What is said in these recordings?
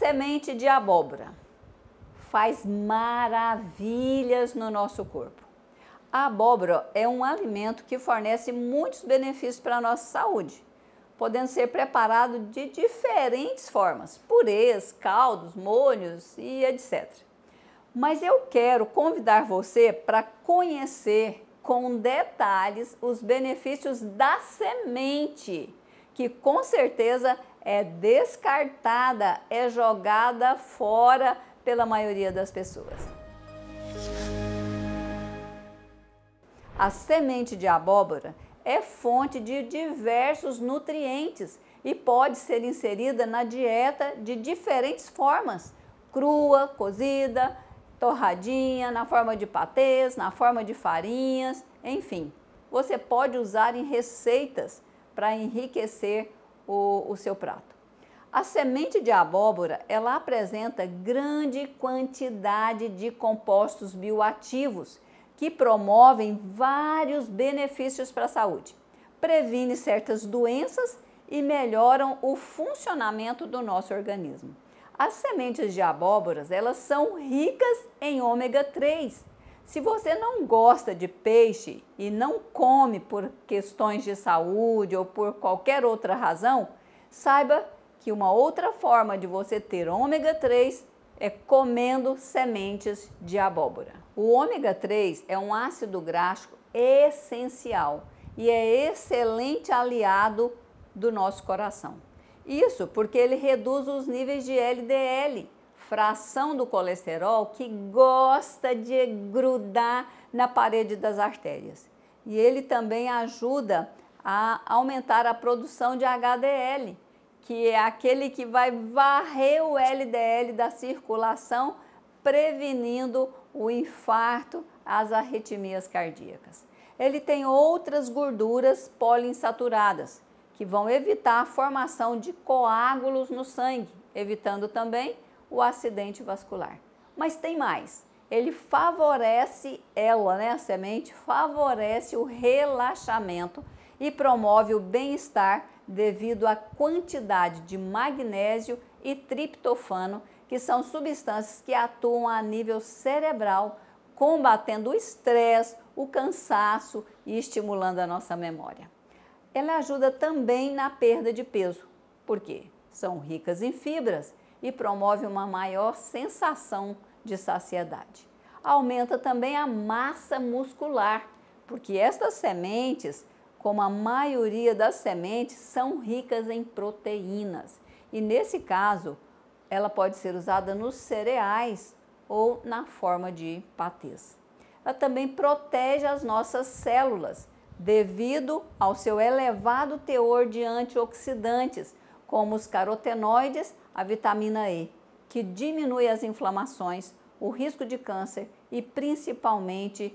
Semente de abóbora faz maravilhas no nosso corpo. A abóbora é um alimento que fornece muitos benefícios para a nossa saúde, podendo ser preparado de diferentes formas, purês, caldos, molhos e etc. Mas eu quero convidar você para conhecer com detalhes os benefícios da semente, que com certeza é é descartada, é jogada fora pela maioria das pessoas. A semente de abóbora é fonte de diversos nutrientes e pode ser inserida na dieta de diferentes formas: crua, cozida, torradinha, na forma de patês, na forma de farinhas, enfim. Você pode usar em receitas para enriquecer o, o seu prato. A semente de abóbora, ela apresenta grande quantidade de compostos bioativos que promovem vários benefícios para a saúde. Previne certas doenças e melhoram o funcionamento do nosso organismo. As sementes de abóboras, elas são ricas em ômega 3, se você não gosta de peixe e não come por questões de saúde ou por qualquer outra razão, saiba que uma outra forma de você ter ômega 3 é comendo sementes de abóbora. O ômega 3 é um ácido gráfico essencial e é excelente aliado do nosso coração. Isso porque ele reduz os níveis de LDL, fração do colesterol que gosta de grudar na parede das artérias. E ele também ajuda a aumentar a produção de HDL, que é aquele que vai varrer o LDL da circulação, prevenindo o infarto, as arritmias cardíacas. Ele tem outras gorduras poliinsaturadas, que vão evitar a formação de coágulos no sangue, evitando também o acidente vascular. Mas tem mais. Ele favorece ela, né, a semente favorece o relaxamento e promove o bem-estar devido à quantidade de magnésio e triptofano, que são substâncias que atuam a nível cerebral, combatendo o estresse, o cansaço e estimulando a nossa memória. Ela ajuda também na perda de peso, porque são ricas em fibras e promove uma maior sensação de saciedade. Aumenta também a massa muscular, porque estas sementes, como a maioria das sementes, são ricas em proteínas. E nesse caso, ela pode ser usada nos cereais ou na forma de patês. Ela também protege as nossas células, devido ao seu elevado teor de antioxidantes, como os carotenoides a vitamina E, que diminui as inflamações, o risco de câncer e principalmente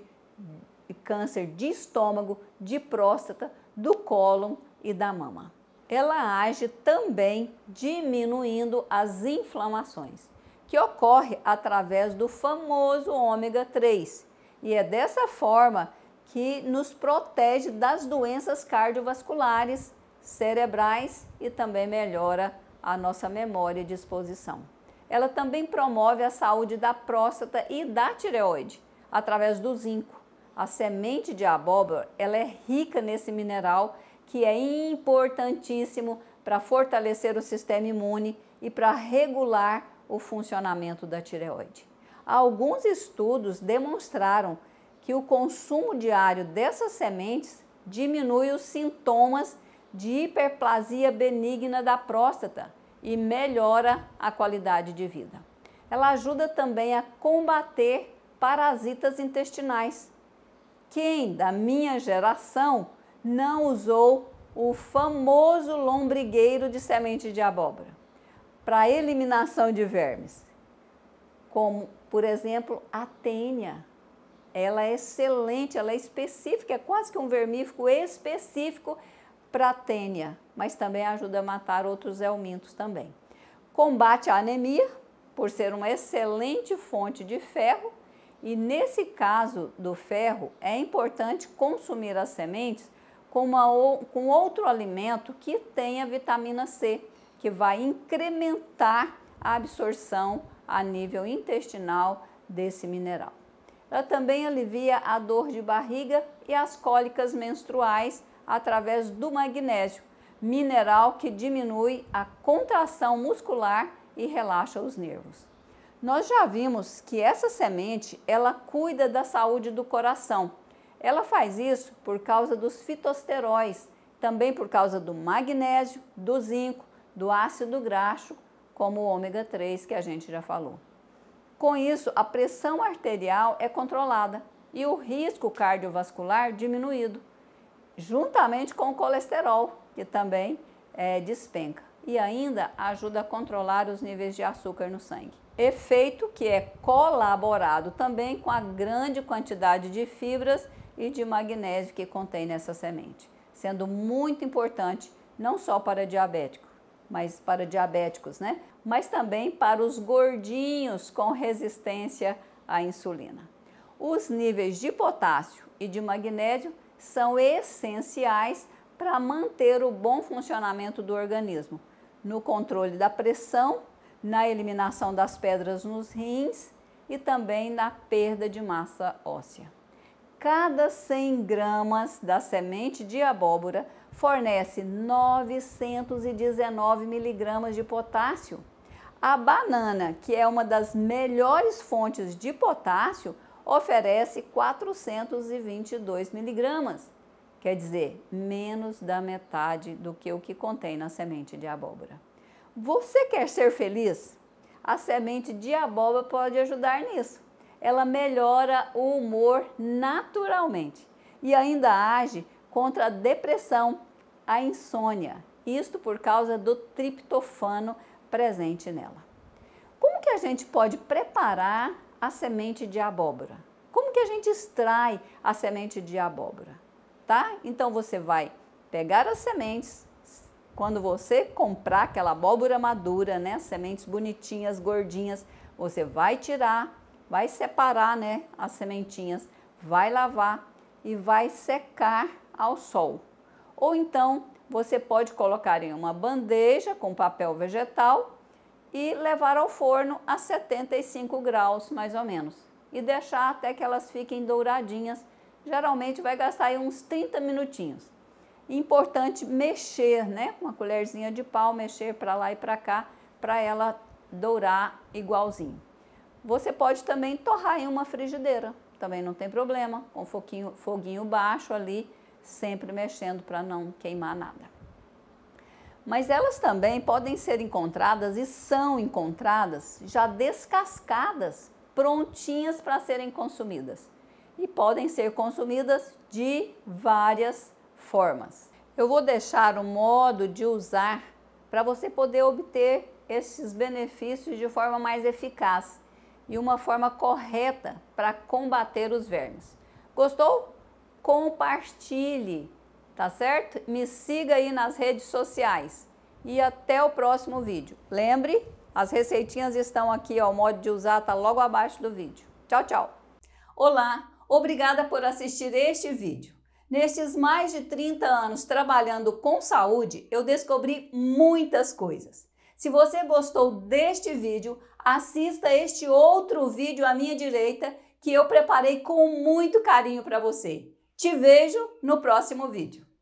câncer de estômago, de próstata, do cólon e da mama. Ela age também diminuindo as inflamações, que ocorre através do famoso ômega 3. E é dessa forma que nos protege das doenças cardiovasculares, cerebrais e também melhora a nossa memória e disposição. Ela também promove a saúde da próstata e da tireoide através do zinco. A semente de abóbora, ela é rica nesse mineral que é importantíssimo para fortalecer o sistema imune e para regular o funcionamento da tireoide. Alguns estudos demonstraram que o consumo diário dessas sementes diminui os sintomas de hiperplasia benigna da próstata e melhora a qualidade de vida. Ela ajuda também a combater parasitas intestinais. Quem da minha geração não usou o famoso lombrigueiro de semente de abóbora para eliminação de vermes? Como, por exemplo, a tênia. Ela é excelente, ela é específica, é quase que um vermífugo específico para a tênia, mas também ajuda a matar outros helmintos também. Combate a anemia, por ser uma excelente fonte de ferro, e nesse caso do ferro, é importante consumir as sementes com, uma, com outro alimento que tenha vitamina C, que vai incrementar a absorção a nível intestinal desse mineral. Ela também alivia a dor de barriga e as cólicas menstruais, através do magnésio, mineral que diminui a contração muscular e relaxa os nervos. Nós já vimos que essa semente, ela cuida da saúde do coração. Ela faz isso por causa dos fitosteróis, também por causa do magnésio, do zinco, do ácido graxo, como o ômega 3 que a gente já falou. Com isso, a pressão arterial é controlada e o risco cardiovascular diminuído juntamente com o colesterol, que também é, despenca. E ainda ajuda a controlar os níveis de açúcar no sangue. Efeito que é colaborado também com a grande quantidade de fibras e de magnésio que contém nessa semente, sendo muito importante não só para diabético, mas para diabéticos, né? Mas também para os gordinhos com resistência à insulina. Os níveis de potássio e de magnésio são essenciais para manter o bom funcionamento do organismo, no controle da pressão, na eliminação das pedras nos rins e também na perda de massa óssea. Cada 100 gramas da semente de abóbora fornece 919 miligramas de potássio. A banana, que é uma das melhores fontes de potássio, oferece 422 miligramas, quer dizer, menos da metade do que o que contém na semente de abóbora. Você quer ser feliz? A semente de abóbora pode ajudar nisso. Ela melhora o humor naturalmente e ainda age contra a depressão, a insônia. Isto por causa do triptofano presente nela. Como que a gente pode preparar a semente de abóbora. Como que a gente extrai a semente de abóbora? Tá? Então você vai pegar as sementes, quando você comprar aquela abóbora madura, né, sementes bonitinhas, gordinhas, você vai tirar, vai separar, né, as sementinhas, vai lavar e vai secar ao sol. Ou então você pode colocar em uma bandeja com papel vegetal e levar ao forno a 75 graus, mais ou menos. E deixar até que elas fiquem douradinhas. Geralmente vai gastar aí uns 30 minutinhos. Importante mexer, né? uma colherzinha de pau, mexer para lá e para cá, para ela dourar igualzinho. Você pode também torrar em uma frigideira, também não tem problema, com foguinho, foguinho baixo ali, sempre mexendo para não queimar nada mas elas também podem ser encontradas e são encontradas já descascadas, prontinhas para serem consumidas. E podem ser consumidas de várias formas. Eu vou deixar o modo de usar para você poder obter esses benefícios de forma mais eficaz e uma forma correta para combater os vermes. Gostou? Compartilhe tá certo? Me siga aí nas redes sociais e até o próximo vídeo. Lembre, as receitinhas estão aqui, ó, o modo de usar tá logo abaixo do vídeo. Tchau, tchau! Olá, obrigada por assistir este vídeo. Nestes mais de 30 anos trabalhando com saúde, eu descobri muitas coisas. Se você gostou deste vídeo, assista este outro vídeo à minha direita que eu preparei com muito carinho para você. Te vejo no próximo vídeo.